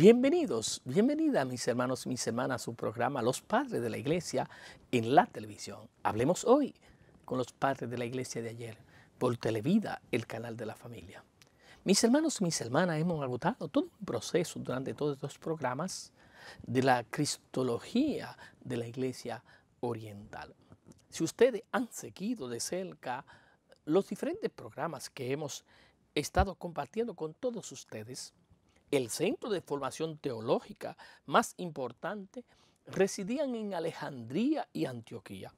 Bienvenidos, bienvenida mis hermanos y mis hermanas a su programa Los Padres de la Iglesia en la televisión. Hablemos hoy con los padres de la iglesia de ayer por Televida, el canal de la familia. Mis hermanos y mis hermanas hemos agotado todo un proceso durante todos estos programas de la cristología de la iglesia oriental. Si ustedes han seguido de cerca los diferentes programas que hemos estado compartiendo con todos ustedes, el centro de formación teológica más importante, residían en Alejandría y Antioquía,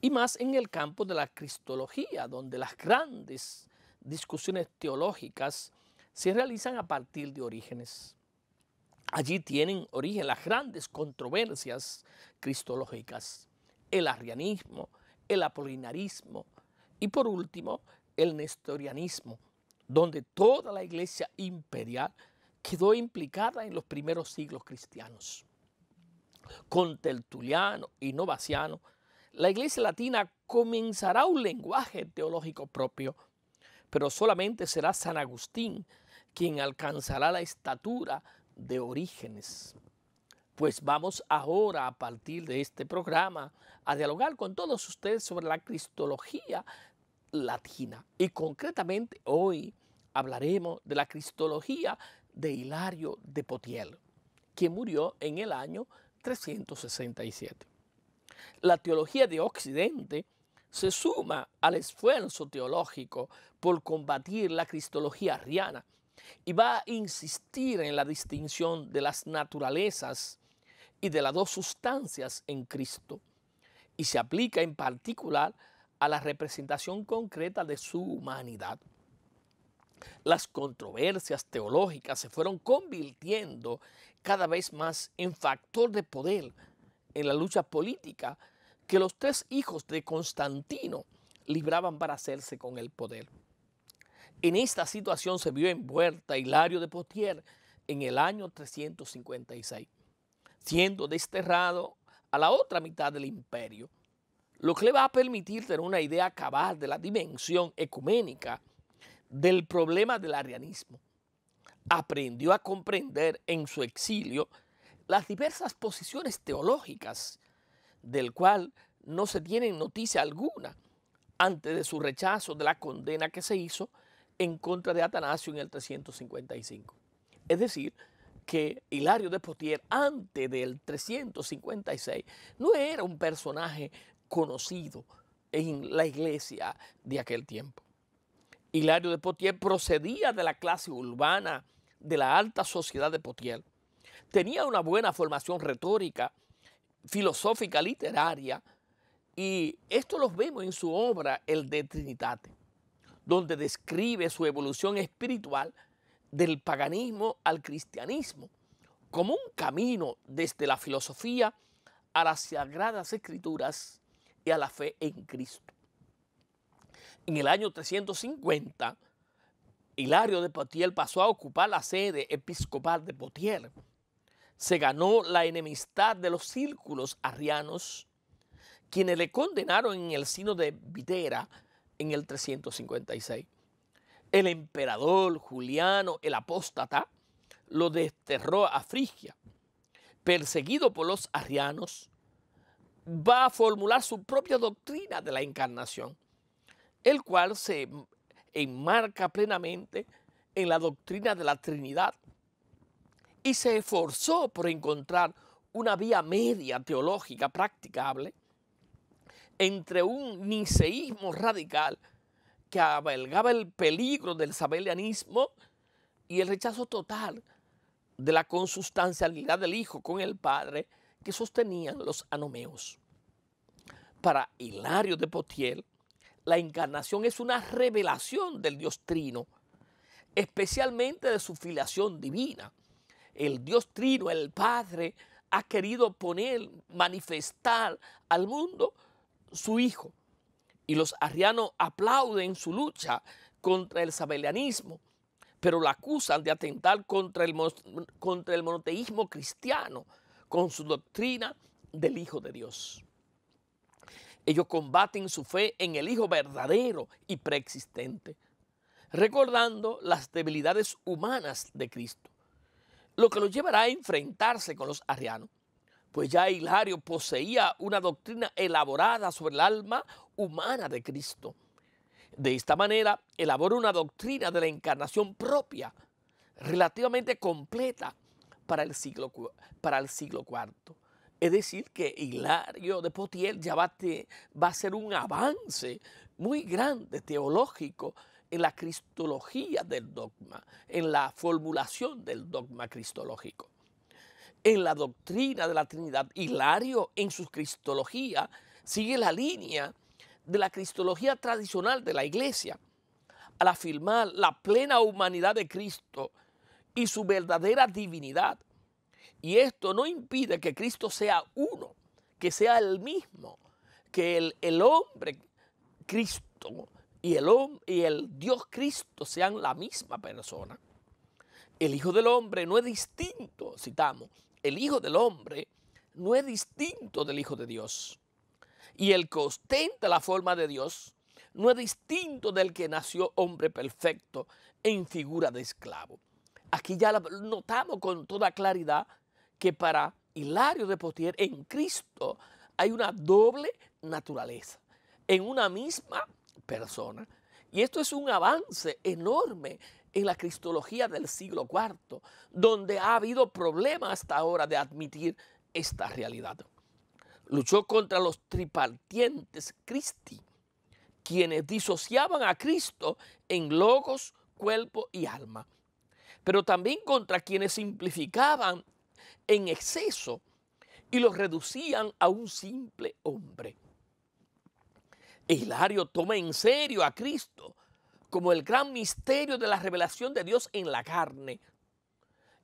y más en el campo de la cristología, donde las grandes discusiones teológicas se realizan a partir de orígenes. Allí tienen origen las grandes controversias cristológicas, el arrianismo, el apolinarismo y por último el nestorianismo, donde toda la iglesia imperial quedó implicada en los primeros siglos cristianos. Con Tertuliano y Novaciano, la Iglesia Latina comenzará un lenguaje teológico propio, pero solamente será San Agustín quien alcanzará la estatura de orígenes. Pues vamos ahora, a partir de este programa, a dialogar con todos ustedes sobre la cristología latina. Y concretamente hoy hablaremos de la cristología de Hilario de Potiel, que murió en el año 367. La teología de Occidente se suma al esfuerzo teológico por combatir la cristología arriana y va a insistir en la distinción de las naturalezas y de las dos sustancias en Cristo, y se aplica en particular a la representación concreta de su humanidad las controversias teológicas se fueron convirtiendo cada vez más en factor de poder en la lucha política que los tres hijos de Constantino libraban para hacerse con el poder. En esta situación se vio envuelta Hilario de Potier en el año 356, siendo desterrado a la otra mitad del imperio, lo que le va a permitir tener una idea cabal de la dimensión ecuménica del problema del arianismo. Aprendió a comprender en su exilio las diversas posiciones teológicas, del cual no se tiene noticia alguna antes de su rechazo de la condena que se hizo en contra de Atanasio en el 355. Es decir, que Hilario de Potier antes del 356 no era un personaje conocido en la iglesia de aquel tiempo. Hilario de Potier procedía de la clase urbana de la alta sociedad de Potier. Tenía una buena formación retórica, filosófica, literaria, y esto lo vemos en su obra El de Trinitate, donde describe su evolución espiritual del paganismo al cristianismo como un camino desde la filosofía a las sagradas escrituras y a la fe en Cristo en el año 350, Hilario de Potier pasó a ocupar la sede episcopal de Potier. Se ganó la enemistad de los círculos arrianos, quienes le condenaron en el sino de Videra en el 356. El emperador Juliano el Apóstata lo desterró a Frigia. Perseguido por los arrianos, va a formular su propia doctrina de la encarnación el cual se enmarca plenamente en la doctrina de la Trinidad y se esforzó por encontrar una vía media teológica practicable entre un niseísmo radical que abalgaba el peligro del sabelianismo y el rechazo total de la consustancialidad del Hijo con el Padre que sostenían los anomeos. Para Hilario de Potiel, la encarnación es una revelación del Dios Trino, especialmente de su filiación divina. El Dios Trino, el Padre, ha querido poner, manifestar al mundo su Hijo. Y los arrianos aplauden su lucha contra el sabelianismo, pero la acusan de atentar contra el, contra el monoteísmo cristiano con su doctrina del Hijo de Dios. Ellos combaten su fe en el Hijo verdadero y preexistente, recordando las debilidades humanas de Cristo, lo que los llevará a enfrentarse con los arrianos, pues ya Hilario poseía una doctrina elaborada sobre el alma humana de Cristo. De esta manera, elaboró una doctrina de la encarnación propia, relativamente completa para el siglo, para el siglo IV. Es decir, que Hilario de Potiel ya va, va a ser un avance muy grande teológico en la cristología del dogma, en la formulación del dogma cristológico. En la doctrina de la Trinidad, Hilario en su cristología sigue la línea de la cristología tradicional de la Iglesia, al afirmar la plena humanidad de Cristo y su verdadera divinidad y esto no impide que Cristo sea uno, que sea el mismo, que el, hombre Cristo y el, y el Dios Cristo sean la misma persona. El Hijo del Hombre no es distinto, citamos, el Hijo del Hombre no es distinto del Hijo de Dios. Y el que ostenta la forma de Dios no es distinto del que nació hombre perfecto en figura de esclavo. Aquí ya notamos con toda claridad que para Hilario de Potier en Cristo hay una doble naturaleza, en una misma persona. Y esto es un avance enorme en la cristología del siglo IV, donde ha habido problemas hasta ahora de admitir esta realidad. Luchó contra los tripartientes Cristi, quienes disociaban a Cristo en logos, cuerpo y alma pero también contra quienes simplificaban en exceso y los reducían a un simple hombre. Hilario toma en serio a Cristo como el gran misterio de la revelación de Dios en la carne.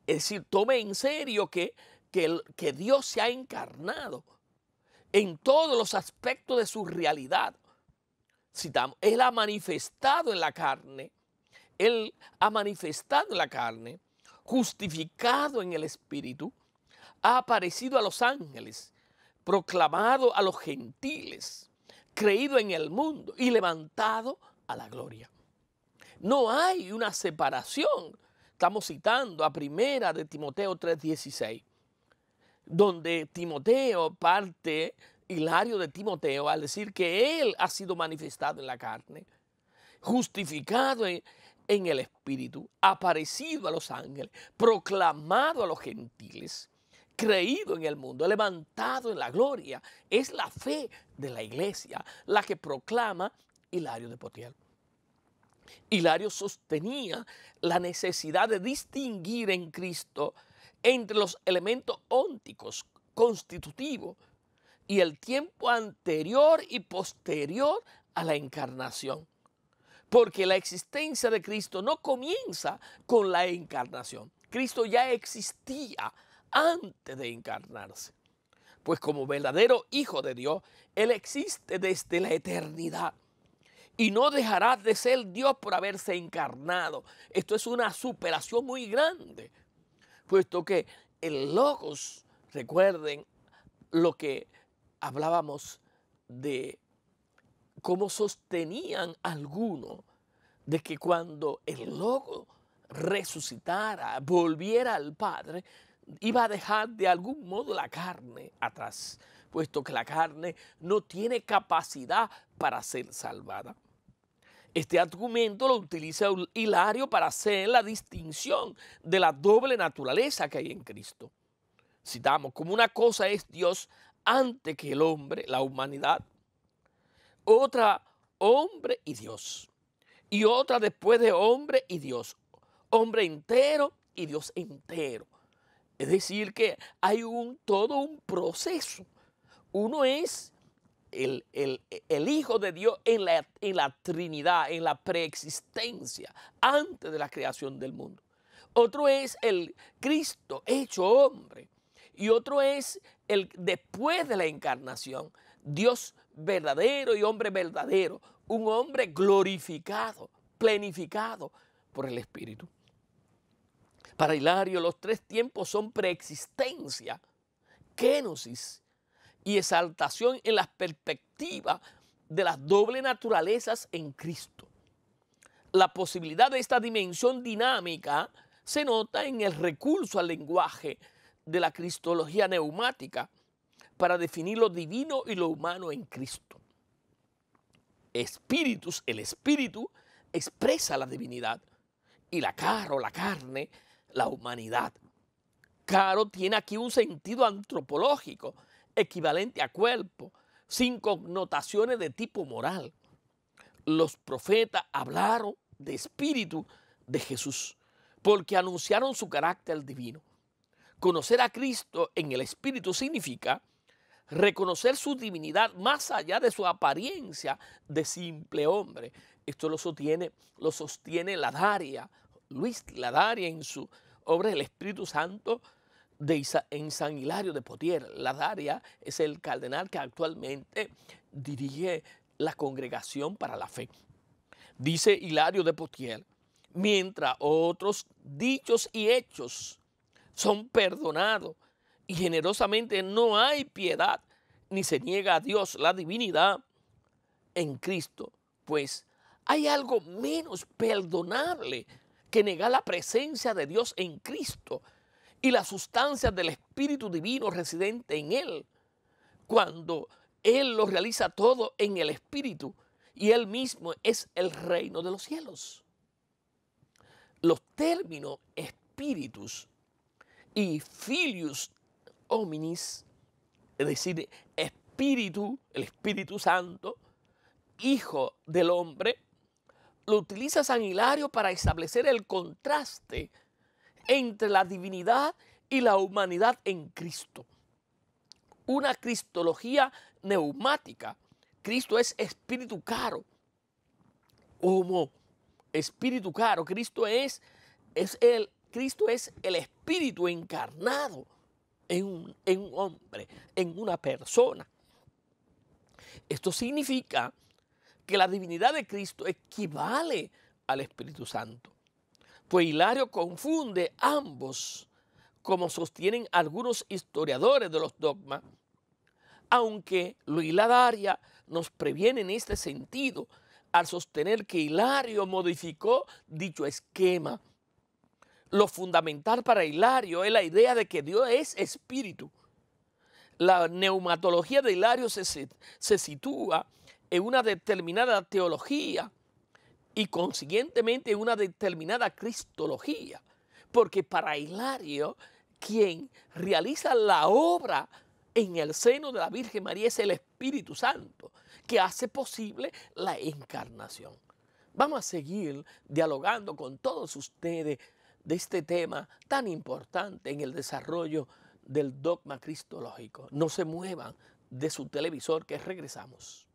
Es decir, toma en serio que, que Dios se ha encarnado en todos los aspectos de su realidad. Citamos, Él ha manifestado en la carne él ha manifestado la carne, justificado en el Espíritu, ha aparecido a los ángeles, proclamado a los gentiles, creído en el mundo y levantado a la gloria. No hay una separación. Estamos citando a primera de Timoteo 3:16, donde Timoteo parte Hilario de Timoteo al decir que él ha sido manifestado en la carne, justificado en, en el Espíritu, aparecido a los ángeles, proclamado a los gentiles, creído en el mundo, levantado en la gloria. Es la fe de la iglesia la que proclama Hilario de Potiel. Hilario sostenía la necesidad de distinguir en Cristo entre los elementos ónticos constitutivos y el tiempo anterior y posterior a la encarnación porque la existencia de Cristo no comienza con la encarnación. Cristo ya existía antes de encarnarse. Pues como verdadero Hijo de Dios, Él existe desde la eternidad y no dejará de ser Dios por haberse encarnado. Esto es una superación muy grande, puesto que el Logos, recuerden lo que hablábamos de como sostenían algunos, de que cuando el lobo resucitara, volviera al Padre, iba a dejar de algún modo la carne atrás, puesto que la carne no tiene capacidad para ser salvada. Este argumento lo utiliza Hilario para hacer la distinción de la doble naturaleza que hay en Cristo. Citamos, como una cosa es Dios antes que el hombre, la humanidad, otra hombre y Dios. Y otra después de hombre y Dios. Hombre entero y Dios entero. Es decir, que hay un, todo un proceso. Uno es el, Hijo de Dios en la, en la Trinidad, en la preexistencia, antes de la creación del mundo. Otro es el Cristo hecho hombre. Y otro es el después de la encarnación. Dios verdadero y hombre verdadero, un hombre glorificado, plenificado por el Espíritu. Para Hilario los tres tiempos son preexistencia, kenosis y exaltación en las perspectivas de las dobles naturalezas en Cristo. La posibilidad de esta dimensión dinámica se nota en el recurso al lenguaje de la cristología neumática, para definir lo divino y lo humano en Cristo. Espíritus, el espíritu expresa la divinidad y la carro, la carne, la humanidad. Caro tiene aquí un sentido antropológico equivalente a cuerpo, sin connotaciones de tipo moral. Los profetas hablaron de espíritu de Jesús porque anunciaron su carácter divino. Conocer a Cristo en el espíritu significa reconocer su divinidad más allá de su apariencia de simple hombre. Esto lo sostiene, lo sostiene la Daria, Luis la Daria en su obra El Espíritu Santo de en San Hilario de Potier. La Daria es el cardenal que actualmente dirige la congregación para la fe. Dice Hilario de Potier, mientras otros dichos y hechos son perdonados y generosamente no hay piedad ni se niega a Dios la divinidad en Cristo, pues hay algo menos perdonable que negar la presencia de Dios en Cristo y la sustancia del Espíritu Divino residente en Él, cuando Él lo realiza todo en el Espíritu y Él mismo es el reino de los cielos. Los términos espíritus y filius hominis, es decir, espíritu, el Espíritu Santo, hijo del hombre, lo utiliza San Hilario para establecer el contraste entre la divinidad y la humanidad en Cristo. Una cristología neumática. Cristo es espíritu caro. Como espíritu caro, Cristo es, es el, Cristo es el espíritu encarnado en un, hombre, en una persona. Esto significa que la divinidad de Cristo equivale al Espíritu Santo. Pues Hilario confunde ambos, como sostienen algunos historiadores de los dogmas, aunque Luis Ladaria nos previene en este sentido al sostener que Hilario modificó dicho esquema lo fundamental para Hilario es la idea de que Dios es espíritu. La neumatología de Hilario se, sitúa en una determinada teología y consiguientemente en una determinada cristología. Porque para Hilario, quien realiza la obra en el seno de la Virgen María es el Espíritu Santo, que hace posible la encarnación. Vamos a seguir dialogando con todos ustedes de este tema tan importante en el desarrollo del dogma cristológico. No se muevan de su televisor que regresamos.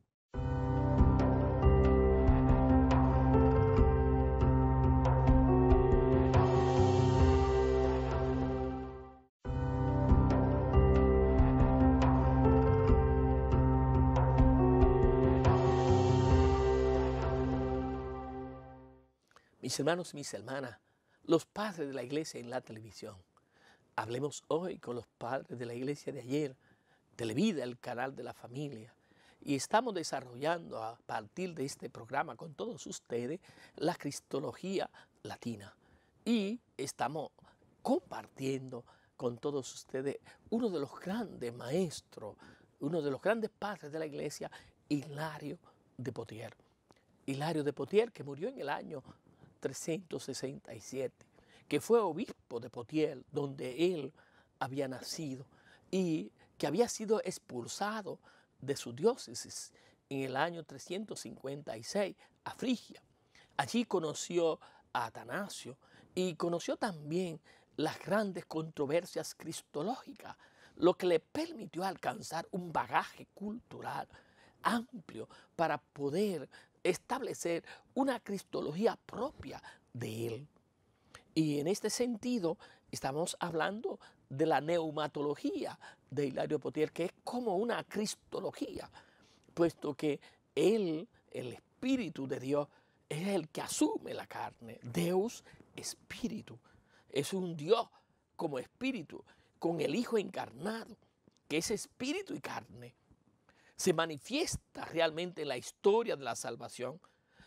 Mis hermanos, mis hermanas, los padres de la iglesia en la televisión. Hablemos hoy con los padres de la iglesia de ayer, Televida, el canal de la familia. Y estamos desarrollando a partir de este programa con todos ustedes la cristología latina. Y estamos compartiendo con todos ustedes uno de los grandes maestros, uno de los grandes padres de la iglesia, Hilario de Potier. Hilario de Potier, que murió en el año 367, que fue obispo de Potiel, donde él había nacido y que había sido expulsado de su diócesis en el año 356 a Frigia. Allí conoció a Atanasio y conoció también las grandes controversias cristológicas, lo que le permitió alcanzar un bagaje cultural amplio para poder establecer una cristología propia de él. Y en este sentido estamos hablando de la neumatología de Hilario Potier, que es como una cristología, puesto que él, el Espíritu de Dios, es el que asume la carne. Deus, Espíritu. Es un Dios como Espíritu, con el Hijo encarnado, que es Espíritu y carne se manifiesta realmente en la historia de la salvación,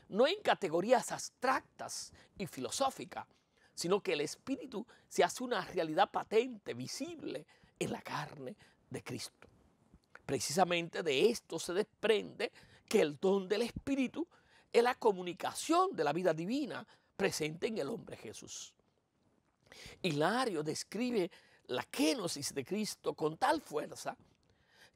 no en categorías abstractas y filosóficas, sino que el Espíritu se hace una realidad patente, visible en la carne de Cristo. Precisamente de esto se desprende que el don del Espíritu es la comunicación de la vida divina presente en el hombre Jesús. Hilario describe la kenosis de Cristo con tal fuerza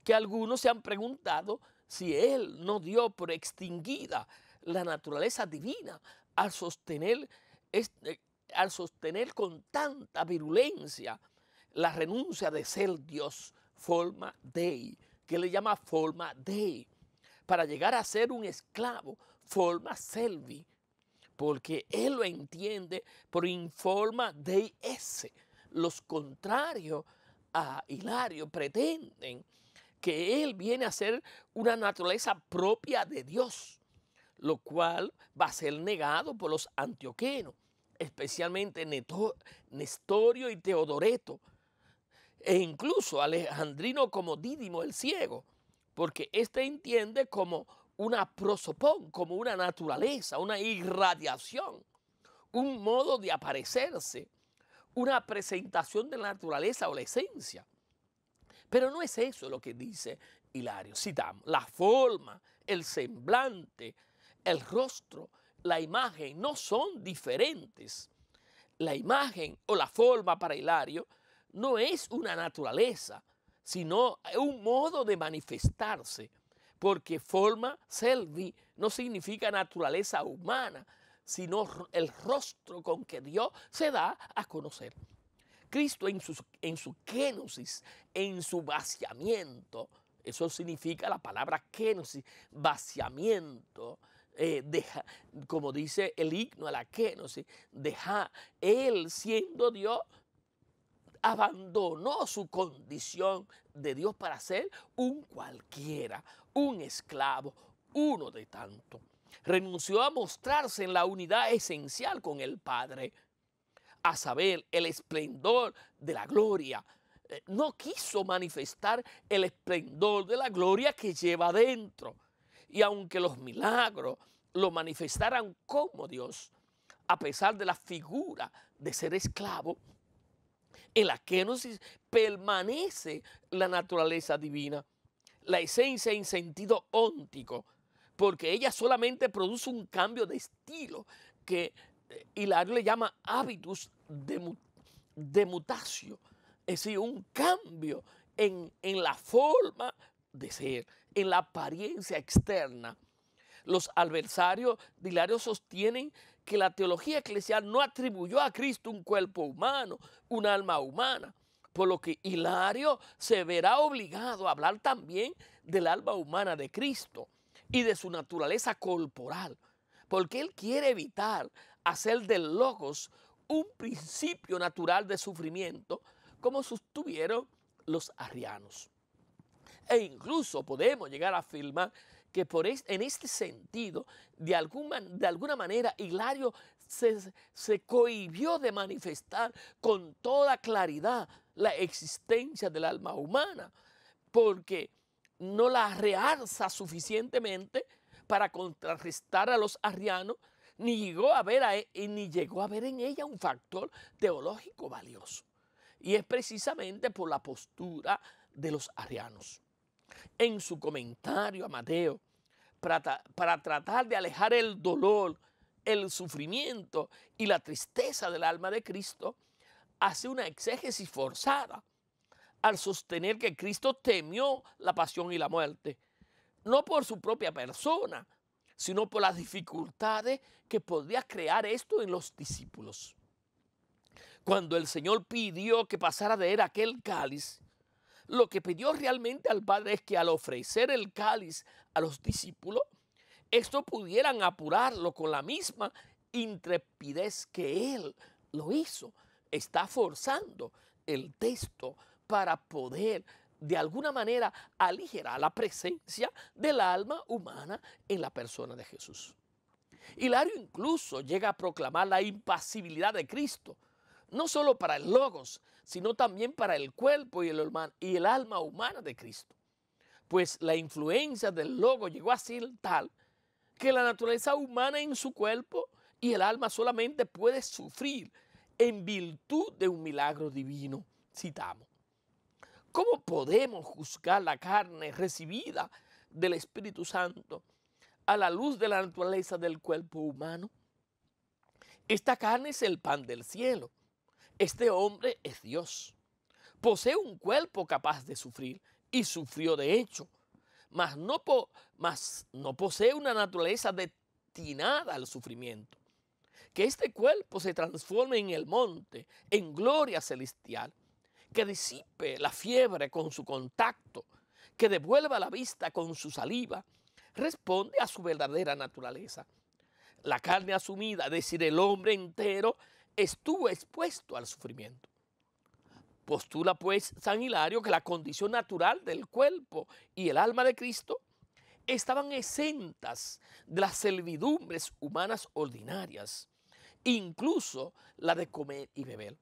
que algunos se han preguntado si Él no dio por extinguida la naturaleza divina al sostener, eh, al sostener con tanta virulencia la renuncia de ser Dios, forma Dei, que le llama forma Dei, para llegar a ser un esclavo, forma Selvi, porque Él lo entiende por informa Dei ese. Los contrarios a Hilario pretenden que Él viene a ser una naturaleza propia de Dios, lo cual va a ser negado por los antioquenos, especialmente Nestorio y Teodoreto, e incluso Alejandrino como Dídimo el Ciego, porque éste entiende como una prosopón, como una naturaleza, una irradiación, un modo de aparecerse, una presentación de la naturaleza o la esencia. Pero no es eso lo que dice Hilario. Citamos la forma, el semblante, el rostro, la imagen no son diferentes. La imagen o la forma para Hilario no es una naturaleza, sino un modo de manifestarse, porque forma, selvi, no significa naturaleza humana, sino el rostro con que Dios se da a conocer. Cristo en su, en su kenosis, en su vaciamiento, eso significa la palabra kenosis, vaciamiento, eh, deja, como dice el himno a la kenosis, deja, él siendo Dios, abandonó su condición de Dios para ser un cualquiera, un esclavo, uno de tanto. Renunció a mostrarse en la unidad esencial con el Padre a saber, el esplendor de la gloria. Eh, no quiso manifestar el esplendor de la gloria que lleva adentro. Y aunque los milagros lo manifestaran como Dios, a pesar de la figura de ser esclavo, en la kenosis permanece la naturaleza divina, la esencia en sentido óntico, porque ella solamente produce un cambio de estilo que eh, Hilario le llama hábitus de, mutación, es decir, un cambio en, la forma de ser, en la apariencia externa. Los adversarios de Hilario sostienen que la teología eclesial no atribuyó a Cristo un cuerpo humano, un alma humana, por lo que Hilario se verá obligado a hablar también del alma humana de Cristo y de su naturaleza corporal, porque él quiere evitar hacer del logos un principio natural de sufrimiento, como sostuvieron los arrianos. E incluso podemos llegar a afirmar que por en este sentido, de, alguna, de alguna manera, Hilario se, se, cohibió de manifestar con toda claridad la existencia del alma humana, porque no la realza suficientemente para contrarrestar a los arrianos e, ni llegó a ver, en ella un factor teológico valioso. Y es precisamente por la postura de los arianos. En su comentario a Mateo, para, para tratar de alejar el dolor, el sufrimiento y la tristeza del alma de Cristo, hace una exégesis forzada al sostener que Cristo temió la pasión y la muerte, no por su propia persona, sino por las dificultades que podía crear esto en los discípulos. Cuando el Señor pidió que pasara de él aquel cáliz, lo que pidió realmente al Padre es que al ofrecer el cáliz a los discípulos, estos pudieran apurarlo con la misma intrepidez que él lo hizo. Está forzando el texto para poder de alguna manera aligera la presencia del alma humana en la persona de Jesús. Hilario incluso llega a proclamar la impasibilidad de Cristo, no solo para el logos, sino también para el cuerpo y el, alma, y el alma humana de Cristo. Pues la influencia del logos llegó a ser tal que la naturaleza humana en su cuerpo y el alma solamente puede sufrir en virtud de un milagro divino, citamos. ¿Cómo podemos juzgar la carne recibida del Espíritu Santo a la luz de la naturaleza del cuerpo humano? Esta carne es el pan del cielo. Este hombre es Dios. Posee un cuerpo capaz de sufrir y sufrió de hecho, mas no, no posee una naturaleza destinada al sufrimiento. Que este cuerpo se transforme en el monte, en gloria celestial que disipe la fiebre con su contacto, que devuelva la vista con su saliva, responde a su verdadera naturaleza. La carne asumida, es decir, el hombre entero, estuvo expuesto al sufrimiento. Postula pues San Hilario que la condición natural del cuerpo y el alma de Cristo estaban exentas de las servidumbres humanas ordinarias, incluso la de comer y beber.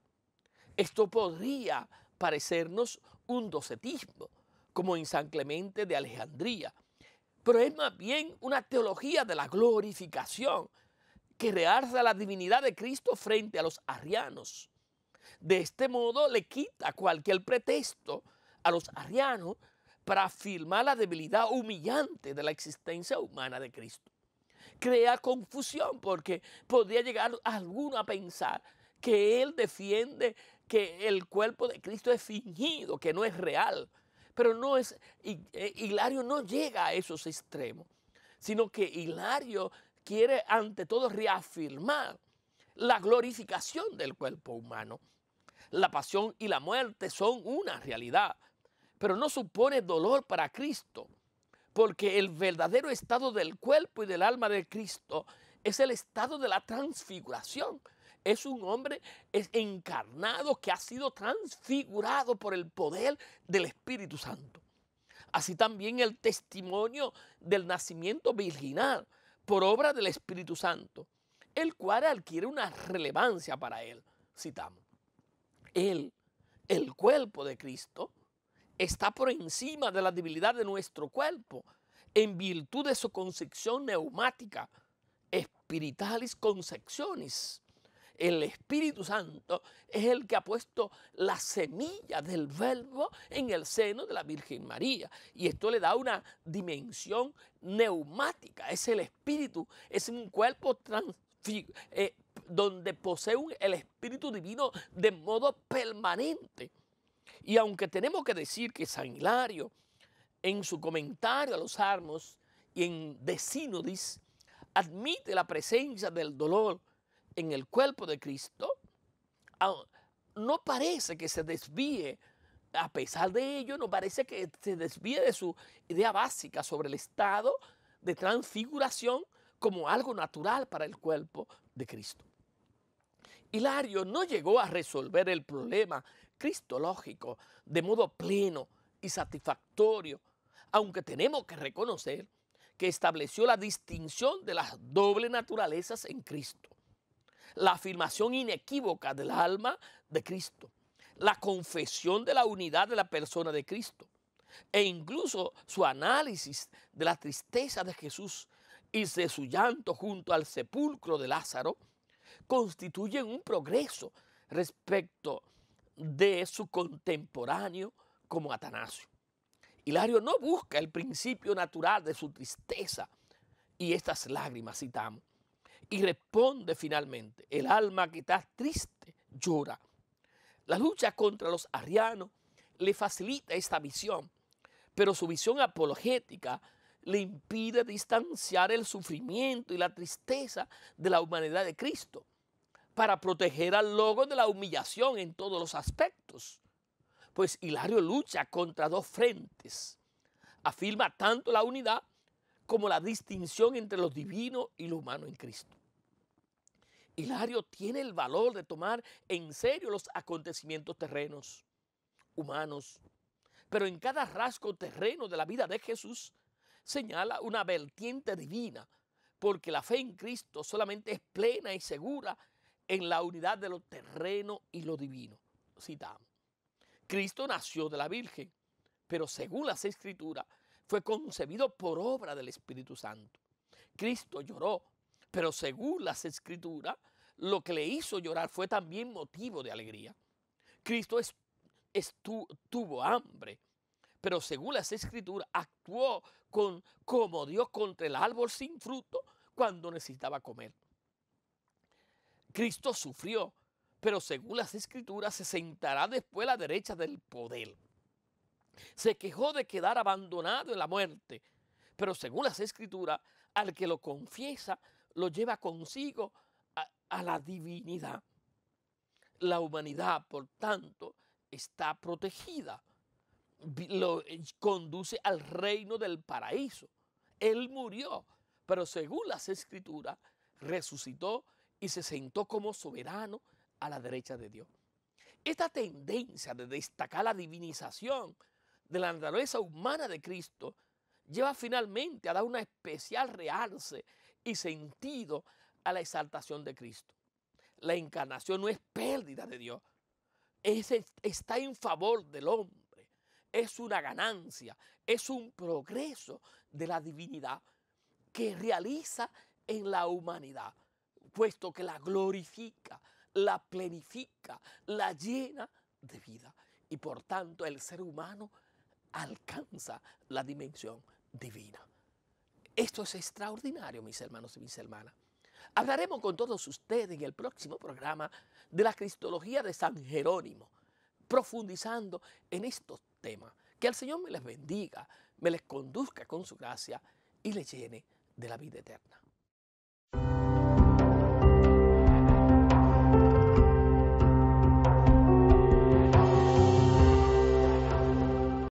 Esto podría parecernos un docetismo, como en San Clemente de Alejandría, pero es más bien una teología de la glorificación que realza la divinidad de Cristo frente a los arrianos. De este modo le quita cualquier pretexto a los arrianos para afirmar la debilidad humillante de la existencia humana de Cristo. Crea confusión porque podría llegar alguno a pensar que él defiende que el cuerpo de Cristo es fingido, que no es real. Pero no es, eh, Hilario no llega a esos extremos, sino que Hilario quiere ante todo reafirmar la glorificación del cuerpo humano. La pasión y la muerte son una realidad, pero no supone dolor para Cristo, porque el verdadero estado del cuerpo y del alma de Cristo es el estado de la transfiguración, es un hombre encarnado que ha sido transfigurado por el poder del Espíritu Santo. Así también el testimonio del nacimiento virginal por obra del Espíritu Santo, el cual adquiere una relevancia para él. Citamos. Él, el cuerpo de Cristo, está por encima de la debilidad de nuestro cuerpo en virtud de su concepción neumática, espiritualis concepciones el Espíritu Santo es el que ha puesto la semilla del verbo en el seno de la Virgen María. Y esto le da una dimensión neumática. Es el Espíritu, es un cuerpo eh, donde posee el Espíritu Divino de modo permanente. Y aunque tenemos que decir que San Hilario, en su comentario a los armos y en De Sinodis, admite la presencia del dolor en el cuerpo de Cristo, no parece que se desvíe, a pesar de ello, no parece que se desvíe de su idea básica sobre el estado de transfiguración como algo natural para el cuerpo de Cristo. Hilario no llegó a resolver el problema cristológico de modo pleno y satisfactorio, aunque tenemos que reconocer que estableció la distinción de las dobles naturalezas en Cristo la afirmación inequívoca del alma de Cristo, la confesión de la unidad de la persona de Cristo e incluso su análisis de la tristeza de Jesús y de su llanto junto al sepulcro de Lázaro constituyen un progreso respecto de su contemporáneo como Atanasio. Hilario no busca el principio natural de su tristeza y estas lágrimas, citamos, y responde finalmente, el alma que está triste llora. La lucha contra los arrianos le facilita esta visión, pero su visión apologética le impide distanciar el sufrimiento y la tristeza de la humanidad de Cristo para proteger al logo de la humillación en todos los aspectos. Pues Hilario lucha contra dos frentes. Afirma tanto la unidad como la distinción entre lo divino y lo humano en Cristo. Hilario tiene el valor de tomar en serio los acontecimientos terrenos, humanos, pero en cada rasgo terreno de la vida de Jesús señala una vertiente divina, porque la fe en Cristo solamente es plena y segura en la unidad de lo terreno y lo divino. Cita, Cristo nació de la Virgen, pero según las Escrituras fue concebido por obra del Espíritu Santo. Cristo lloró, pero según las escrituras, lo que le hizo llorar fue también motivo de alegría. Cristo tuvo hambre, pero según las escrituras actuó con, como Dios contra el árbol sin fruto cuando necesitaba comer. Cristo sufrió, pero según las escrituras se sentará después a la derecha del poder. Se quejó de quedar abandonado en la muerte, pero según las escrituras, al que lo confiesa, lo lleva consigo a, la divinidad. La humanidad, por tanto, está protegida. Lo eh, conduce al reino del paraíso. Él murió, pero según las escrituras, resucitó y se sentó como soberano a la derecha de Dios. Esta tendencia de destacar la divinización de la naturaleza humana de Cristo lleva finalmente a dar una especial realce y sentido a la exaltación de Cristo. La encarnación no es pérdida de Dios, está en favor del hombre, es una ganancia, es un progreso de la divinidad que realiza en la humanidad, puesto que la glorifica, la plenifica, la llena de vida. Y por tanto el ser humano alcanza la dimensión divina. Esto es extraordinario, mis hermanos y mis hermanas. Hablaremos con todos ustedes en el próximo programa de la Cristología de San Jerónimo, profundizando en estos temas. Que el Señor me les bendiga, me les conduzca con su gracia y les llene de la vida eterna.